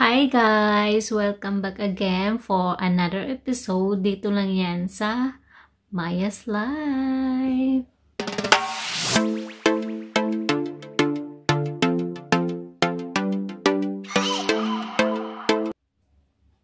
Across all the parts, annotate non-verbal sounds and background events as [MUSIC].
Hi guys! Welcome back again for another episode. Dito lang yan sa Maya's Life.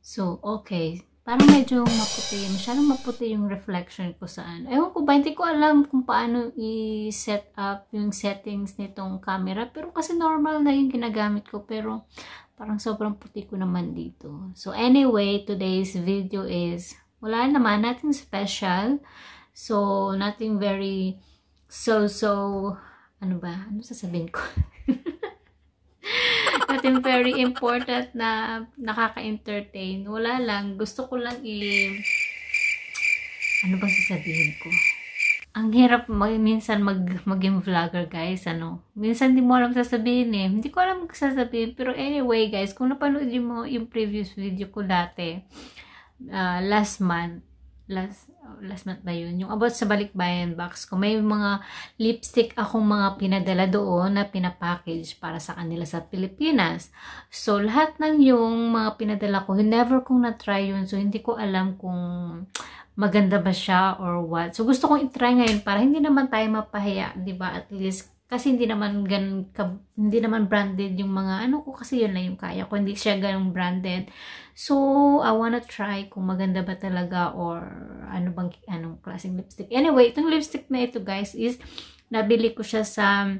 So, okay parang medyo maputi. Masyadong maputi yung reflection ko saan. Ewan ko ba, hindi ko alam kung paano i-set up yung settings nitong camera. Pero kasi normal na yung ginagamit ko. Pero parang sobrang puti ko naman dito. So anyway, today's video is wala naman, nothing special. So, nothing very so-so, ano ba? Ano sasabihin ko? [LAUGHS] But I'm very important na nakaka-entertain. Wala lang. Gusto ko lang i... Ano bang sasabihin ko? Ang hirap mag, minsan mag, maging vlogger, guys. Ano? Minsan di mo alam sasabihin eh. Hindi ko alam sasabihin. Pero anyway, guys, kung napanood mo yung previous video ko dati, uh, last month, last oh, last month ba yun? Yung about sa balikbayan box ko, may mga lipstick akong mga pinadala doon na pinapackage para sa kanila sa Pilipinas. So, lahat ng yung mga pinadala ko, never kong na-try yun. So, hindi ko alam kung maganda ba siya or what. So, gusto kong i-try ngayon para hindi naman tayo mapahiya, di ba? At least, kasi hindi naman gan ka, hindi naman branded yung mga ano ko kasi yun lang yung kaya ko. Hindi siya ganung branded. So, I wanna try kung maganda ba talaga or ano bang, anong klaseng lipstick. Anyway, itong lipstick na ito guys is nabili ko siya sa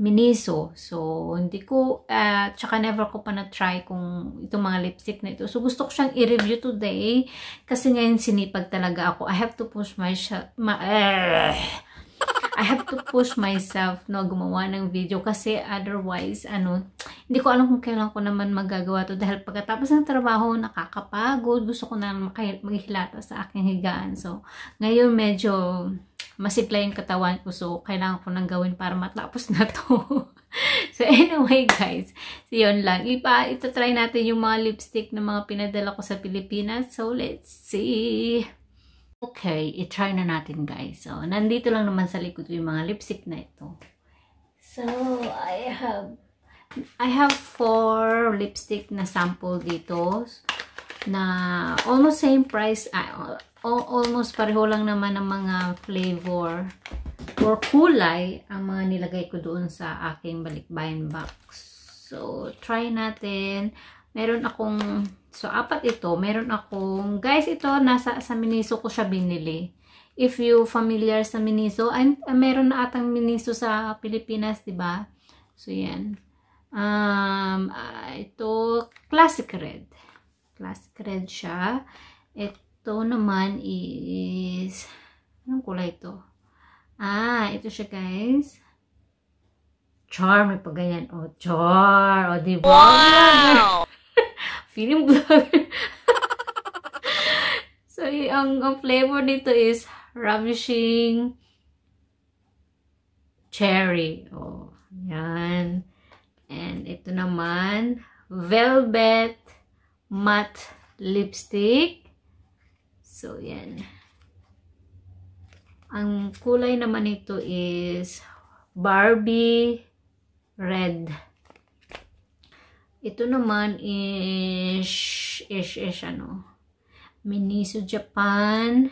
Miniso. So, hindi ko, uh, ah, saka never ko pa na-try kung itong mga lipstick na ito. So, gusto ko siyang i-review today kasi ngayon sinipag talaga ako. I have to push my, my uh, eh, I have to push myself no gumawa ng video kasi otherwise ano hindi ko alam kung kailan ko naman magagawa to dahil pagkatapos ng trabaho nakakapagod gusto ko na maghilata sa aking higaan so ngayon medyo masigla yung katawan ko so kailangan ko nang gawin para matapos na to [LAUGHS] so anyway guys so yun lang ipa try natin yung mga lipstick na mga pinadala ko sa Pilipinas so let's see Okay, i-try na natin guys. So, oh, nandito lang naman sa likod yung mga lipstick na ito. So, I have I have four lipstick na sample dito na almost same price. Uh, almost pareho lang naman ng mga flavor or kulay ang mga nilagay ko doon sa aking balikbayan box. So, try natin meron akong, so apat ito, meron akong, guys, ito nasa sa Miniso ko siya binili. If you familiar sa Miniso, and uh, meron na atang Miniso sa Pilipinas, 'di ba? So yan. Um, uh, ito classic red. Classic red siya. Ito naman is anong kulay ito? Ah, ito siya guys. Charm, may pag ganyan. Oh, char. O, oh, diba? Wow! feeling vlogger. [LAUGHS] so, ang, ang flavor nito is ravishing cherry. Oh, yan. And ito naman, velvet matte lipstick. So, yan. Ang kulay naman nito is Barbie red. Ito naman is, is, is ano, Miniso Japan.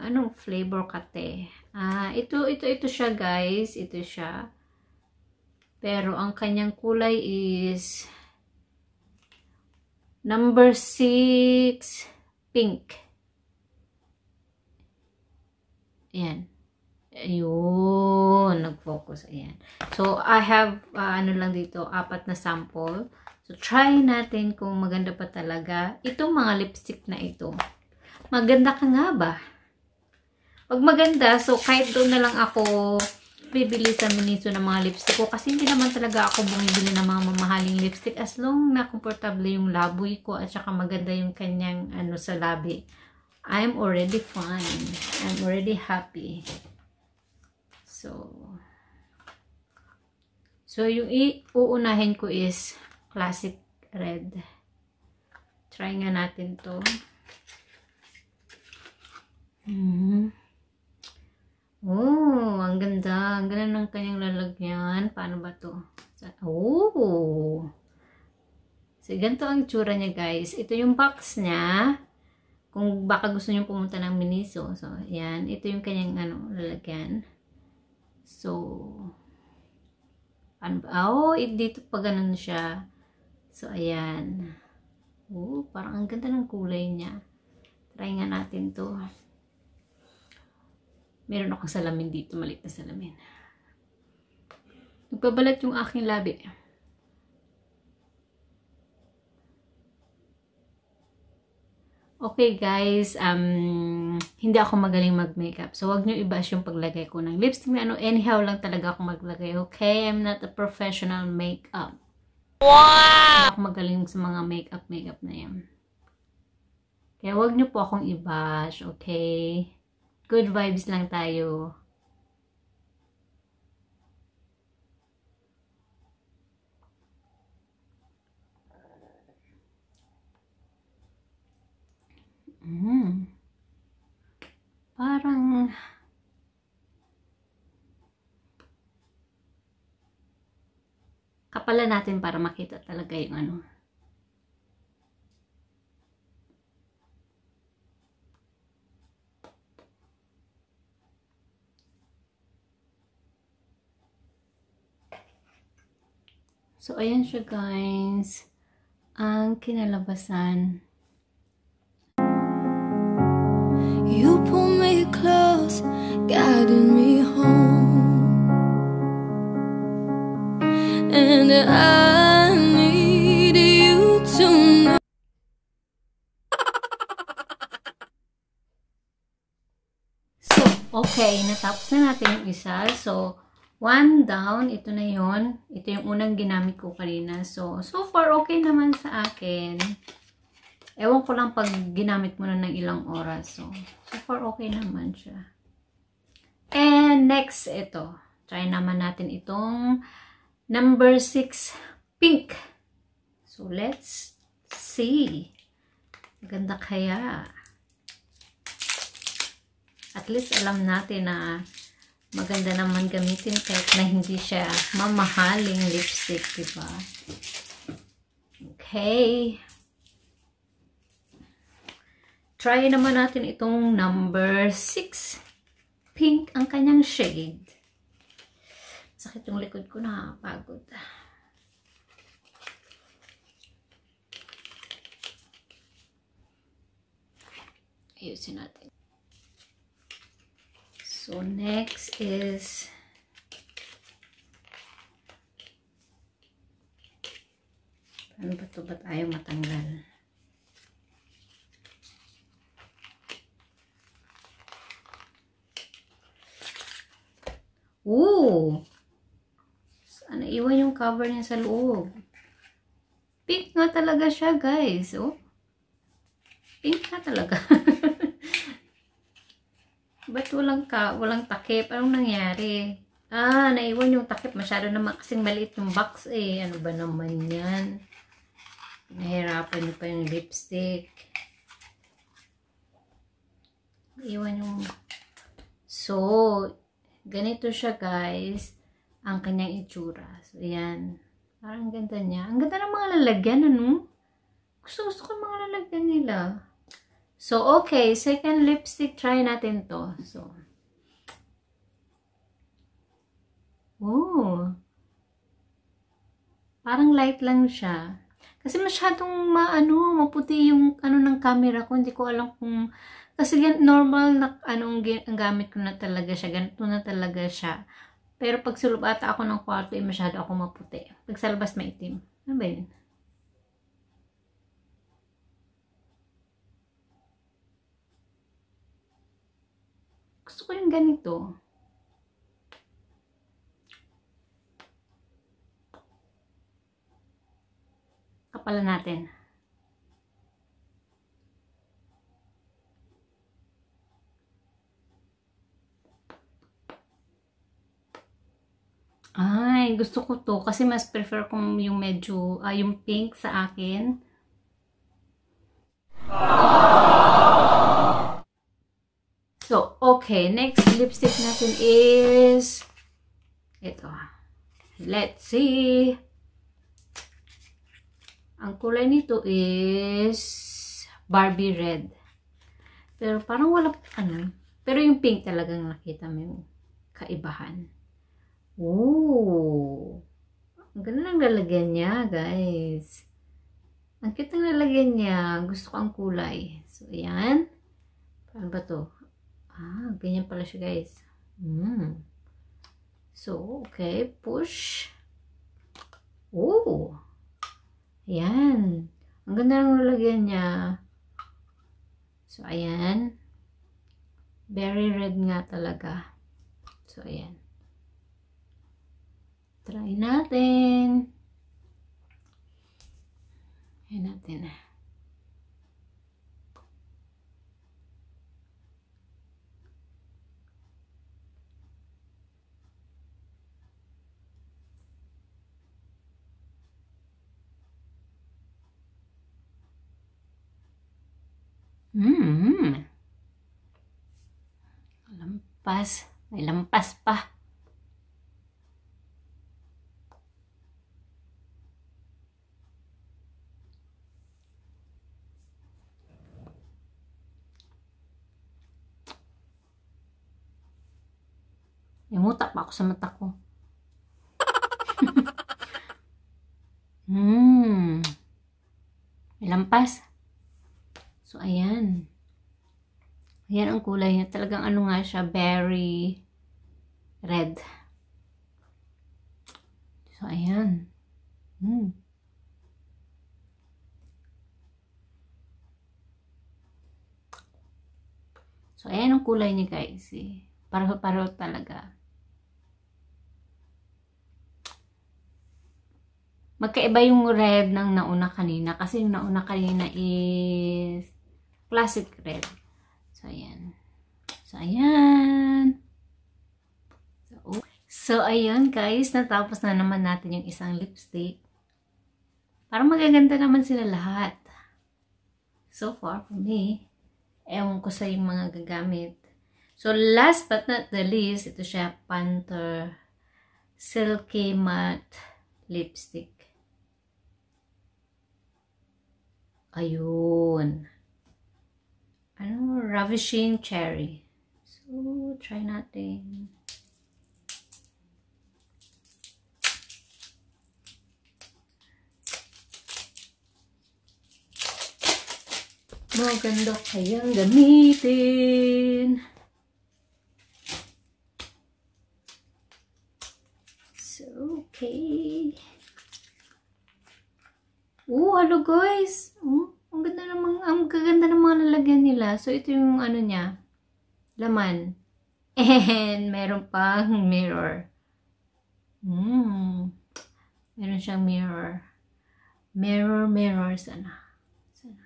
Anong flavor kate? Ah, ito, ito, ito siya guys. Ito siya. Pero ang kanyang kulay is number 6 pink. Ayan. Ayun, nag-focus. Ayan. So, I have, uh, ano lang dito, apat na sample. So, try natin kung maganda pa talaga itong mga lipstick na ito. Maganda ka nga ba? Pag maganda, so kahit doon na lang ako bibili sa Miniso ng mga lipstick ko kasi hindi naman talaga ako bumibili ng mga mamahaling lipstick as long na comfortable yung laboy ko at saka maganda yung kanyang ano sa labi. I'm already fine. I'm already happy. So, so yung uunahin ko is classic red. Try nga natin to. Mm -hmm. Oh, ang ganda. Ang ganda ng kanyang lalagyan. Paano ba to? Oh! So, ganito ang tsura niya, guys. Ito yung box niya. Kung baka gusto niyo pumunta ng Miniso. So, yan. Ito yung kanyang ano, lalagyan. So, ano ba? Oh, ah, it, eh, dito pa ganun siya. So, ayan. Oh, parang ang ganda ng kulay niya. Try nga natin to. Meron akong salamin dito. Malit na salamin. Nagpabalat yung aking labi. Okay guys, um, hindi ako magaling mag-makeup. So, wag nyo i-bash yung paglagay ko ng lipstick na ano. Anyhow lang talaga ako maglagay. Okay? I'm not a professional makeup. Wow! Hindi ako magaling sa mga makeup, makeup na yan. Kaya wag nyo po akong i-bash, okay? Good vibes lang tayo. Takalan natin para makita talaga yung ano. So, ayan siya guys. Ang kinalabasan. You pull me close, guiding me and I need you tonight. [LAUGHS] So, okay, natapos na natin yung isa. So, one down, ito na yon Ito yung unang ginamit ko kanina. So, so far, okay naman sa akin. Ewan ko lang pag ginamit mo na ng ilang oras. So, so far, okay naman siya. And next, ito. Try naman natin itong Number 6, pink. So, let's see. Maganda kaya. At least alam natin na maganda naman gamitin kahit na hindi siya mamahaling lipstick, di ba? Okay. Try naman natin itong number 6. Pink ang kanyang shade. Sakit yung likod ko, nakakapagod. Ayusin natin. So, next is Paano ba ito ba tayo matanggal? Ooh! ano, iwan yung cover niya sa loob. Pink nga talaga siya, guys. Oh. Pink nga talaga. [LAUGHS] Ba't walang, ka, walang takip? Anong nangyari? Ah, naiwan yung takip. Masyado naman kasing maliit yung box eh. Ano ba naman yan? Nahirapan niyo pa yung lipstick. Iwan yung... So, ganito siya guys ang kanyang itsura. So, ayan. Parang ganda niya. Ang ganda ng mga lalagyan, ano? Gusto, gusto ko mga lalagyan nila. So, okay. Second lipstick, try natin to. So, oh. Parang light lang siya. Kasi masyadong maano, maputi yung ano ng camera ko. Hindi ko alam kung kasi normal na anong ang gamit ko na talaga siya. Ganito na talaga siya. Pero pag sulob ako ng kwarto, eh, masyado ako maputi. Pag sa labas, maitim. Ano ba yun? Gusto ko yung ganito. Kapalan natin. ngayon gusto ko to kasi mas prefer kong yung medyo uh, yung pink sa akin. So, okay. Next lipstick natin is ito. Let's see. Ang kulay nito is Barbie Red. Pero parang wala, ano, pero yung pink talagang nakita mo yung kaibahan. Oh. Ang ganda ng lalagyan niya, guys. Ang cute ng lalagyan niya. Gusto ko ang kulay. So, ayan. Paano ba to? Ah, ganyan pala siya, guys. Hmm. So, okay. Push. Oh. Ayan. Ang ganda ng lalagyan niya. So, ayan. Very red nga talaga. So, ayan. Try natin. Try natin na. Mmm. Lampas. May lampas pa. ako sa mata ko. [LAUGHS] Hmm. Lampas. So, ayan. Ayan ang kulay niya. Talagang ano nga siya, berry red. So, ayan. Hmm. So, ayan ang kulay niya, guys. Eh. Pareho-pareho talaga. magkaiba yung red ng nauna kanina. Kasi yung nauna kanina is classic red. So, ayan. So, ayan. So, oh. so ayan guys. Natapos na naman natin yung isang lipstick. Parang magaganda naman sila lahat. So far for me. Ewan ko sa yung mga gagamit. So, last but not the least, ito siya, Panther Silky Matte Lipstick. Ayun. Ano? Ravishing cherry. So, try natin. Maganda kayang gamitin. So, okay. Oh, hello guys! Hmm? Ang ganda naman, ang gaganda ng mga lalagyan nila. So, ito yung ano niya, laman. [LAUGHS] And, meron pang mirror. Mm. Meron siyang mirror. Mirror, mirror, sana. sana.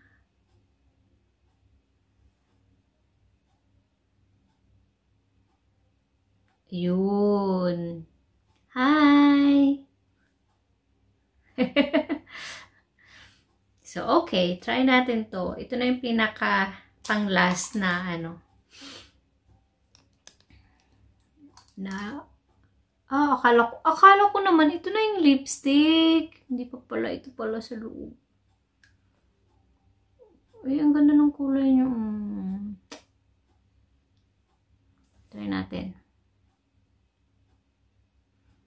Yun. Hi! [LAUGHS] So, okay. Try natin to. Ito na yung pinaka pang last na ano. Na Ah, oh, akala ko, akala ko naman ito na yung lipstick. Hindi pa pala ito pala sa loob. Ay, ang ganda ng kulay niya. Mm. Try natin.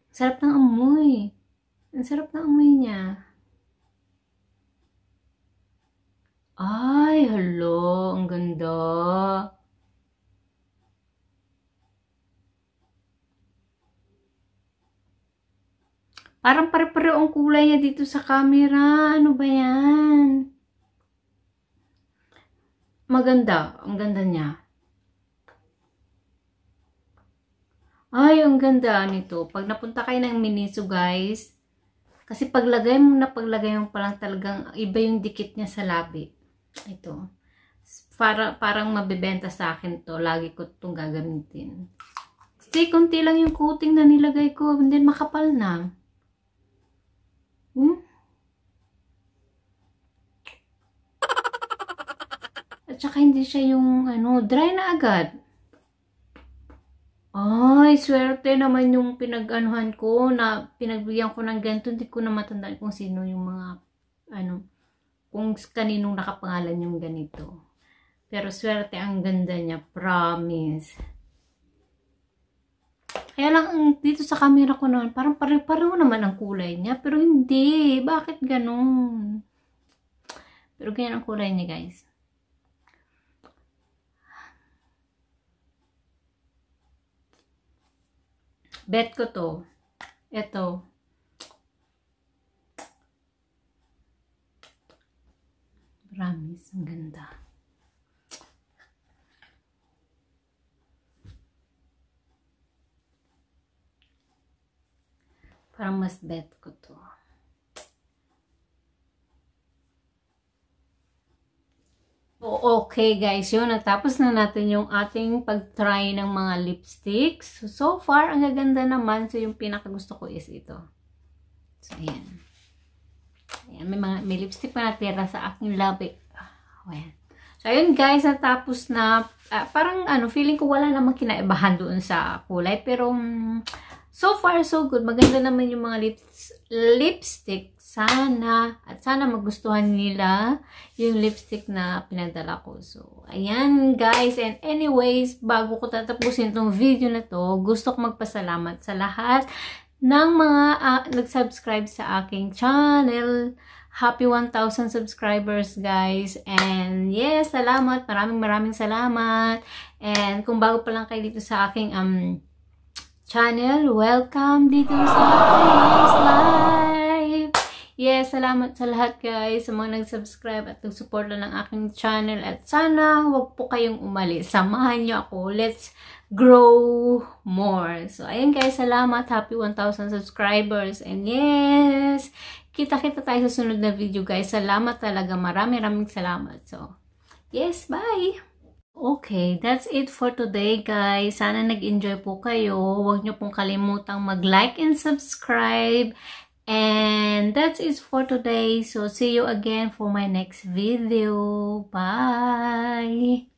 Sarap ng amoy. Ang sarap ng amoy niya. Ay, hello. Ang ganda. Parang pare-pareho ang kulay niya dito sa camera. Ano ba yan? Maganda. Ang ganda niya. Ay, ang ganda nito. Pag napunta kayo ng Miniso, guys, kasi paglagay mo na paglagay mo pa lang talagang iba yung dikit niya sa labi. Ito. Para, parang mabebenta sa akin to. Lagi ko tong gagamitin. Stay, konti lang yung coating na nilagay ko. hindi makapal na. Hmm? At saka hindi siya yung ano, dry na agad. Ay, swerte naman yung pinag-anuhan ko na pinagbigyan ko ng ganito. Hindi ko na matandaan kung sino yung mga ano, kung kaninong nakapangalan yung ganito. Pero swerte ang ganda niya, promise. Kaya lang dito sa camera ko noon, parang pare-pareho naman ang kulay niya, pero hindi. Bakit ganun? Pero ganyan ang kulay niya, guys. Bet ko to. Ito. Promise, ang ganda. Parang mas bet ko to. Okay guys, yun. Natapos na natin yung ating pag-try ng mga lipsticks. So, so far, ang gaganda naman. So, yung pinakagusto ko is ito. So, ayan. Ayan, may, mga, may lipstick pa natira sa aking labi. Oh, ayan. So, ayun guys, natapos na, uh, parang ano, feeling ko wala namang kinaibahan doon sa kulay. Pero, um, so far, so good. Maganda naman yung mga lips, lipstick. Sana, at sana magustuhan nila yung lipstick na pinadala ko. So, ayan guys. And anyways, bago ko tatapusin tong video na to, gusto ko magpasalamat sa lahat ng mga uh, nag-subscribe sa aking channel. Happy 1,000 subscribers, guys. And yes, salamat. Maraming maraming salamat. And kung bago pa lang kayo dito sa aking um, channel, welcome dito sa Chris Live. Yes, salamat sa lahat guys, sa mga nag-subscribe at nag-support ng aking channel. At sana wag po kayong umalis. Samahan niyo ako. Let's grow more. So, ayun guys, salamat. Happy 1,000 subscribers. And yes, kita-kita tayo sa sunod na video guys. Salamat talaga. Marami-raming salamat. So, yes, bye! Okay, that's it for today guys. Sana nag-enjoy po kayo. Huwag niyo pong kalimutang mag-like and subscribe. and that is for today so see you again for my next video bye